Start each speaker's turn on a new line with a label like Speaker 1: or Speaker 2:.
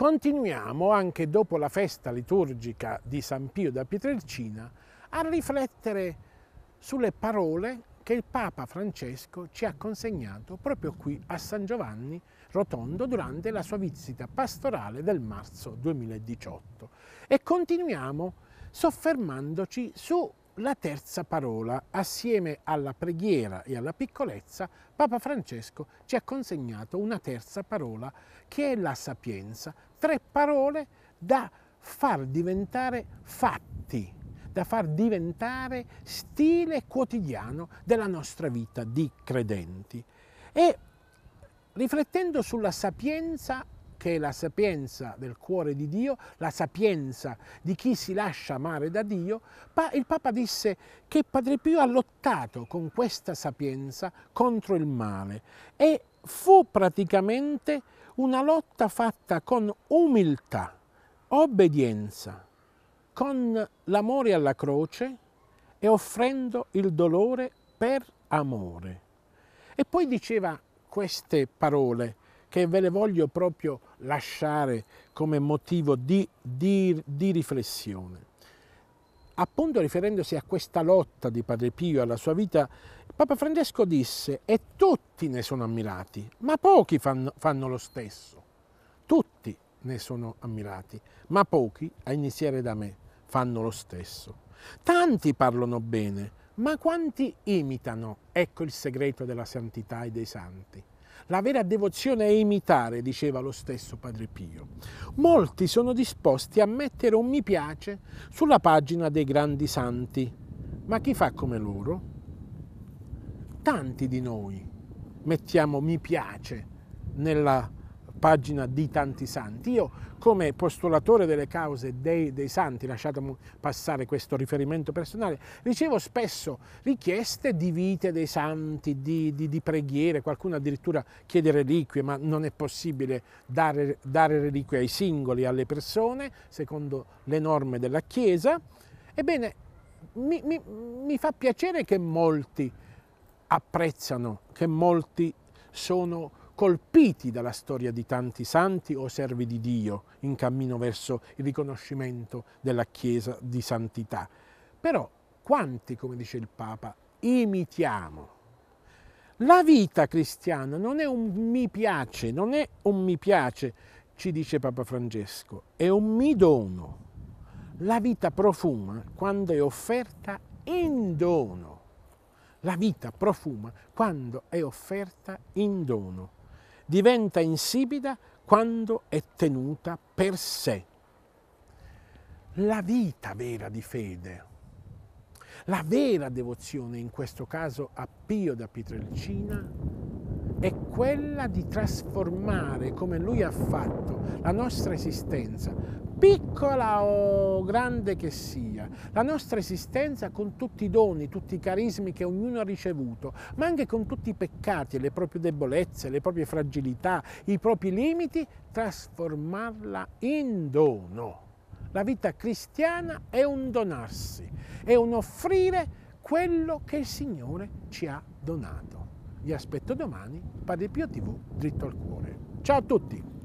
Speaker 1: continuiamo anche dopo la festa liturgica di San Pio da Pietrelcina a riflettere sulle parole che il Papa Francesco ci ha consegnato proprio qui a San Giovanni Rotondo durante la sua visita pastorale del marzo 2018 e continuiamo soffermandoci su la terza parola, assieme alla preghiera e alla piccolezza, Papa Francesco ci ha consegnato una terza parola che è la sapienza, tre parole da far diventare fatti, da far diventare stile quotidiano della nostra vita di credenti. E riflettendo sulla sapienza che è la sapienza del cuore di Dio, la sapienza di chi si lascia amare da Dio, il Papa disse che Padre Pio ha lottato con questa sapienza contro il male e fu praticamente una lotta fatta con umiltà, obbedienza, con l'amore alla croce e offrendo il dolore per amore. E poi diceva queste parole, che ve le voglio proprio lasciare come motivo di, di, di riflessione. Appunto riferendosi a questa lotta di Padre Pio, alla sua vita, Papa Francesco disse e tutti ne sono ammirati, ma pochi fanno, fanno lo stesso. Tutti ne sono ammirati, ma pochi, a iniziare da me, fanno lo stesso. Tanti parlano bene, ma quanti imitano? Ecco il segreto della santità e dei santi. La vera devozione è imitare, diceva lo stesso Padre Pio. Molti sono disposti a mettere un mi piace sulla pagina dei grandi santi, ma chi fa come loro? Tanti di noi mettiamo mi piace nella pagina di tanti santi. Io come postulatore delle cause dei, dei santi, lasciatemi passare questo riferimento personale, ricevo spesso richieste di vite dei santi, di, di, di preghiere, qualcuno addirittura chiede reliquie, ma non è possibile dare, dare reliquie ai singoli, alle persone, secondo le norme della Chiesa. Ebbene, mi, mi, mi fa piacere che molti apprezzano, che molti sono colpiti dalla storia di tanti santi o servi di Dio in cammino verso il riconoscimento della Chiesa di santità. Però quanti, come dice il Papa, imitiamo? La vita cristiana non è un mi piace, non è un mi piace, ci dice Papa Francesco, è un mi dono. La vita profuma quando è offerta in dono. La vita profuma quando è offerta in dono diventa insipida quando è tenuta per sé. La vita vera di fede, la vera devozione in questo caso a Pio da Pietrelcina, è quella di trasformare, come lui ha fatto, la nostra esistenza, piccola o grande che sia, la nostra esistenza con tutti i doni, tutti i carismi che ognuno ha ricevuto, ma anche con tutti i peccati, le proprie debolezze, le proprie fragilità, i propri limiti, trasformarla in dono. La vita cristiana è un donarsi, è un offrire quello che il Signore ci ha donato. Vi aspetto domani, Padre Pio TV, dritto al cuore. Ciao a tutti!